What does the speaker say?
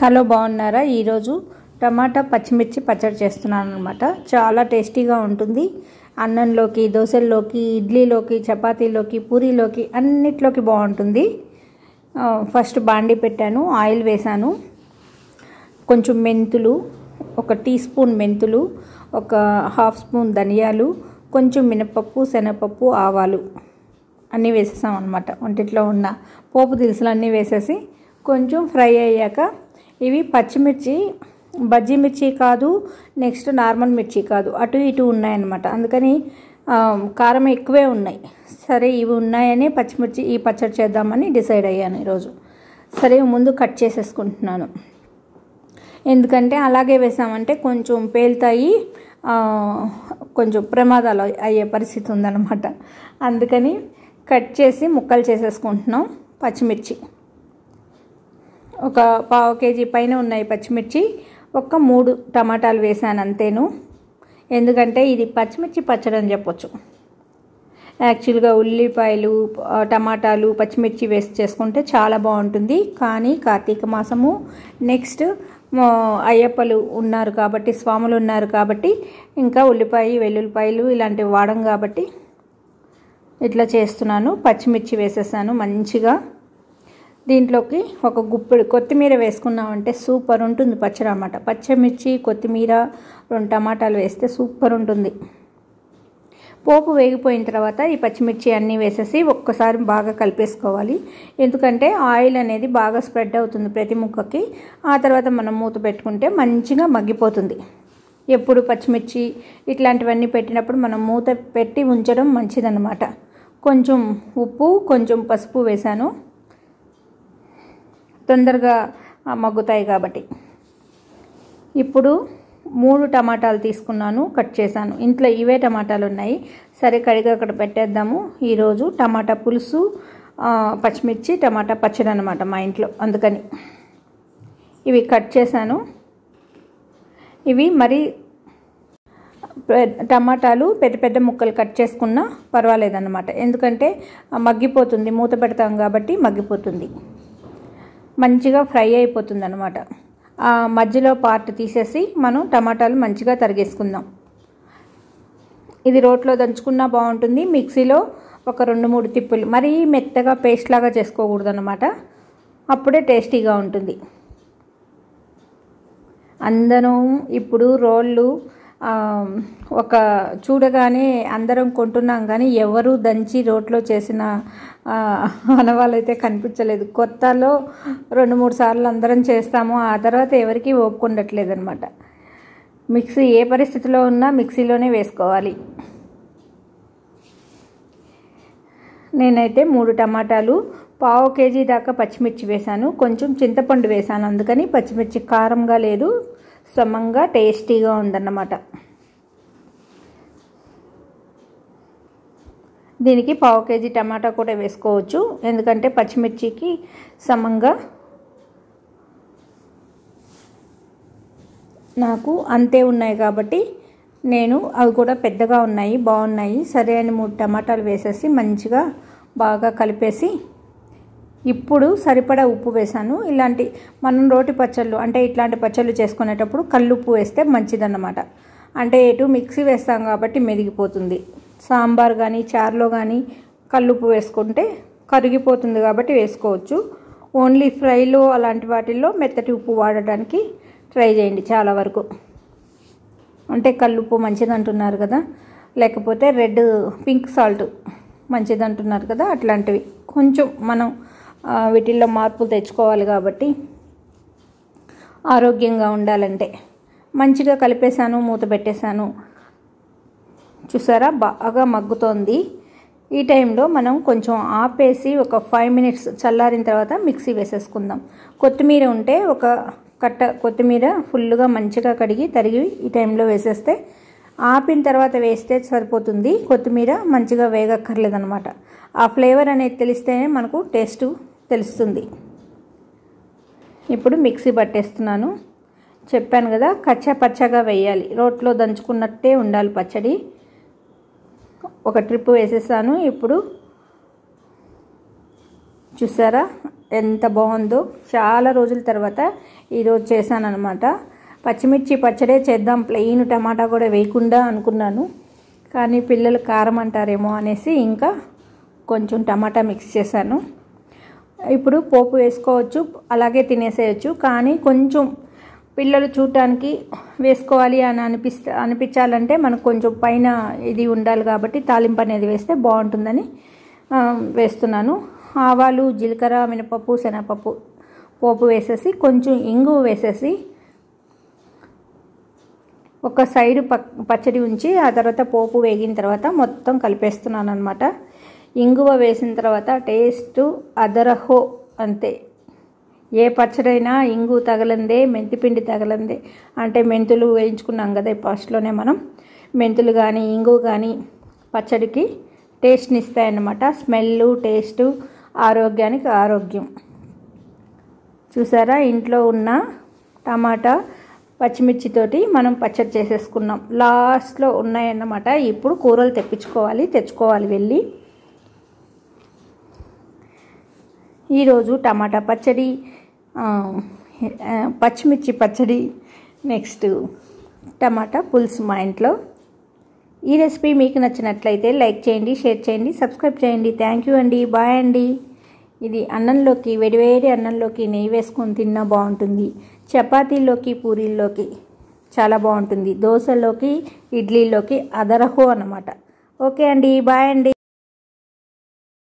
hello బాగున్నారా ఈరోజు టమాటా పచ్చిమిర్చి పచ్చడి చేస్తున్నాను అనమాట చాలా టేస్టీగా ఉంటుంది అన్నంలోకి దోశల్లోకి ఇడ్లీలోకి చపాతీలోకి పూరీలోకి అన్నిట్లోకి బాగుంటుంది ఫస్ట్ బాండి పెట్టాను ఆయిల్ వేశాను కొంచెం మెంతులు ఒక టీ స్పూన్ మెంతులు ఒక హాఫ్ స్పూన్ ధనియాలు కొంచెం మినపప్పు శనగపప్పు ఆవాలు అన్నీ వేసేసాం అనమాట వంటిట్లో ఉన్న పోపు దినుసులు అన్నీ వేసేసి కొంచెం ఫ్రై అయ్యాక ఇవి పచ్చిమిర్చి బజ్జీ మిర్చి కాదు నెక్స్ట్ నార్మల్ మిర్చి కాదు అటు ఇటు ఉన్నాయన్నమాట అందుకని కారం ఎక్కువే ఉన్నాయి సరే ఇవి ఉన్నాయని పచ్చిమిర్చి ఈ పచ్చడి చేద్దామని డిసైడ్ అయ్యాను ఈరోజు సరే ముందు కట్ చేసేసుకుంటున్నాను ఎందుకంటే అలాగే వేసామంటే కొంచెం పేలుతాయి కొంచెం ప్రమాదాలు అయ్యే పరిస్థితి ఉందన్నమాట అందుకని కట్ చేసి ముక్కలు చేసేసుకుంటున్నాం పచ్చిమిర్చి ఒక పావు కేజీ పైన ఉన్నాయి పచ్చిమిర్చి ఒక మూడు టమాటాలు వేసాను అంతేను ఎందుకంటే ఇది పచ్చిమిర్చి పచ్చడి అని చెప్పొచ్చు యాక్చువల్గా ఉల్లిపాయలు టమాటాలు పచ్చిమిర్చి వేసి చేసుకుంటే చాలా బాగుంటుంది కానీ కార్తీక మాసము నెక్స్ట్ అయ్యప్పలు ఉన్నారు కాబట్టి స్వాములు ఉన్నారు కాబట్టి ఇంకా ఉల్లిపాయ వెల్లుల్లిపాయలు ఇలాంటివి వాడం కాబట్టి ఇట్లా చేస్తున్నాను పచ్చిమిర్చి వేసేసాను మంచిగా దీంట్లోకి ఒక గుప్పెడు కొత్తిమీర వేసుకున్నామంటే సూపర్ ఉంటుంది పచ్చడి అన్నమాట పచ్చిమిర్చి కొత్తిమీర రెండు టమాటాలు వేస్తే సూపర్ ఉంటుంది పోపు వేగిపోయిన తర్వాత ఈ పచ్చిమిర్చి అన్నీ వేసేసి ఒక్కసారి బాగా కలిపేసుకోవాలి ఎందుకంటే ఆయిల్ అనేది బాగా స్ప్రెడ్ అవుతుంది ప్రతి ముక్కకి ఆ తర్వాత మనం మూత పెట్టుకుంటే మంచిగా మగ్గిపోతుంది ఎప్పుడు పచ్చిమిర్చి ఇట్లాంటివన్నీ పెట్టినప్పుడు మనం మూత పెట్టి ఉంచడం మంచిదన్నమాట కొంచెం ఉప్పు కొంచెం పసుపు వేశాను తొందరగా మగ్గుతాయి కాబట్టి ఇప్పుడు మూడు టమాటాలు తీసుకున్నాను కట్ చేశాను ఇంట్లో ఇవే టమాటాలు ఉన్నాయి సరే కడిగి అక్కడ పెట్టేద్దాము ఈరోజు టమాటా పులుసు పచ్చిమిర్చి టమాటా పచ్చడి అనమాట మా ఇంట్లో అందుకని ఇవి కట్ చేశాను ఇవి మరి టమాటాలు పెద్ద పెద్ద ముక్కలు కట్ చేసుకున్నా పర్వాలేదన్నమాట ఎందుకంటే మగ్గిపోతుంది మూత పెడతాం కాబట్టి మగ్గిపోతుంది మంచిగా ఫ్రై అయిపోతుంది అనమాట ఆ మధ్యలో పార్ట్ తీసేసి మనం టమాటాలు మంచిగా తరిగేసుకుందాం ఇది రోట్లో దంచుకున్నా బాగుంటుంది మిక్సీలో ఒక రెండు మూడు తిప్పులు మరీ మెత్తగా పేస్ట్ లాగా చేసుకోకూడదు అనమాట అప్పుడే టేస్టీగా ఉంటుంది అందరూ ఇప్పుడు రోళ్ళు ఒక చూడగానే అందరం కొంటున్నాం కానీ ఎవరు దంచి రోడ్లో చేసిన అనవాళ్ళైతే కనిపించలేదు కొత్తలో రెండు మూడు సార్లు అందరం చేస్తాము ఆ తర్వాత ఎవరికి ఒప్పుకుండట్లేదు అనమాట మిక్సీ ఏ పరిస్థితిలో ఉన్నా మిక్సీలోనే వేసుకోవాలి నేనైతే మూడు టమాటాలు పావు కేజీ దాకా పచ్చిమిర్చి వేశాను కొంచెం చింతపండు వేశాను అందుకని పచ్చిమిర్చి కారంగా లేదు సమంగా టేస్టీగా ఉందన్నమాట దీనికి పావు కేజీ టమాటా కూడా వేసుకోవచ్చు ఎందుకంటే పచ్చిమిర్చికి సమంగా నాకు అంతే ఉన్నాయి కాబట్టి నేను అవి కూడా పెద్దగా ఉన్నాయి బాగున్నాయి సరే అని మూడు టమాటాలు వేసేసి మంచిగా బాగా కలిపేసి ఇప్పుడు సరిపడా ఉప్పు వేశాను ఇలాంటి మనం రోటి పచ్చళ్ళు అంటే ఇట్లాంటి పచ్చళ్ళు చేసుకునేటప్పుడు ఉప్పు వేస్తే మంచిదన్నమాట అంటే ఎటు మిక్సీ వేస్తాం కాబట్టి మెదిగిపోతుంది సాంబార్ కానీ చారులో కానీ కల్లుప్పు వేసుకుంటే కరిగిపోతుంది కాబట్టి వేసుకోవచ్చు ఓన్లీ ఫ్రైలో అలాంటి వాటిల్లో మెత్తటి ఉప్పు వాడటానికి ట్రై చేయండి చాలా వరకు అంటే కల్లుప్పు మంచిది అంటున్నారు కదా లేకపోతే రెడ్ పింక్ సాల్ట్ మంచిది అంటున్నారు కదా అట్లాంటివి కొంచెం మనం వీటిల్లో మార్పులు తెచ్చుకోవాలి కాబట్టి ఆరోగ్యంగా ఉండాలంటే మంచిగా కలిపేశాను మూత పెట్టేశాను చూసారా బాగా మగ్గుతోంది ఈ టైంలో మనం కొంచెం ఆపేసి ఒక ఫైవ్ మినిట్స్ చల్లారిన తర్వాత మిక్సీ వేసేసుకుందాం కొత్తిమీర ఉంటే ఒక కట్ట కొత్తిమీర ఫుల్గా మంచిగా కడిగి తరిగి ఈ టైంలో వేసేస్తే ఆపిన తర్వాత వేస్తే సరిపోతుంది కొత్తిమీర మంచిగా వేగక్కర్లేదనమాట ఆ ఫ్లేవర్ అనేది తెలిస్తేనే మనకు టేస్టు తెలుస్తుంది ఇప్పుడు మిక్సీ పట్టేస్తున్నాను చెప్పాను కదా కచ్చా పచ్చగా వేయాలి రోట్లో దంచుకున్నట్టే ఉండాలి పచ్చడి ఒక ట్రిప్ వేసేసాను ఇప్పుడు చూసారా ఎంత బాగుందో చాలా రోజుల తర్వాత ఈరోజు చేశానమాట పచ్చిమిర్చి పచ్చడే చేద్దాం ప్లెయిన్ టమాటా కూడా వేయకుండా అనుకున్నాను కానీ పిల్లలు కారం అంటారేమో అనేసి ఇంకా కొంచెం టమాటా మిక్స్ చేశాను ఇప్పుడు పోపు వేసుకోవచ్చు అలాగే తినేసేయచ్చు కానీ కొంచెం పిల్లలు చూడటానికి వేసుకోవాలి అని అనిపిస్తే అనిపించాలంటే మనకు కొంచెం పైన ఇది ఉండాలి కాబట్టి తాలింపు అనేది వేస్తే బాగుంటుందని వేస్తున్నాను ఆవాలు జీలకర్ర మినపప్పు శనగపప్పు పోపు వేసేసి కొంచెం ఇంగు వేసేసి ఒక సైడ్ పచ్చడి ఉంచి ఆ తర్వాత పోపు వేగిన తర్వాత మొత్తం కలిపేస్తున్నాను అనమాట ఇంగువ వేసిన తర్వాత టేస్ట్ అదరహో అంతే ఏ పచ్చడైనా ఇంగు తగలందే మెంతిపిండి తగలందే అంటే మెంతులు వేయించుకున్నాం కదా ఫస్ట్లోనే మనం మెంతులు కానీ ఇంగు కానీ పచ్చడికి టేస్ట్ని ఇస్తాయన్నమాట స్మెల్ టేస్టు ఆరోగ్యానికి ఆరోగ్యం చూసారా ఇంట్లో ఉన్న టమాటా పచ్చిమిర్చితోటి మనం పచ్చడి చేసేసుకున్నాం లాస్ట్లో ఉన్నాయన్నమాట ఇప్పుడు కూరలు తెప్పించుకోవాలి తెచ్చుకోవాలి వెళ్ళి ఈరోజు టమాటా పచ్చడి పచ్చిమిర్చి పచ్చడి నెక్స్ట్ టమాటా పులుసు మా ఇంట్లో ఈ రెసిపీ మీకు నచ్చినట్లయితే లైక్ చేయండి షేర్ చేయండి సబ్స్క్రైబ్ చేయండి థ్యాంక్ యూ అండి బాయ్ అండి ఇది అన్నంలోకి వేడివేడి అన్నంలోకి నెయ్యి వేసుకొని తిన్నా బాగుంటుంది చపాతీలోకి పూరీల్లోకి చాలా బాగుంటుంది దోశలోకి ఇడ్లీలోకి అదరహో అనమాట ఓకే అండి బాయ్ అండి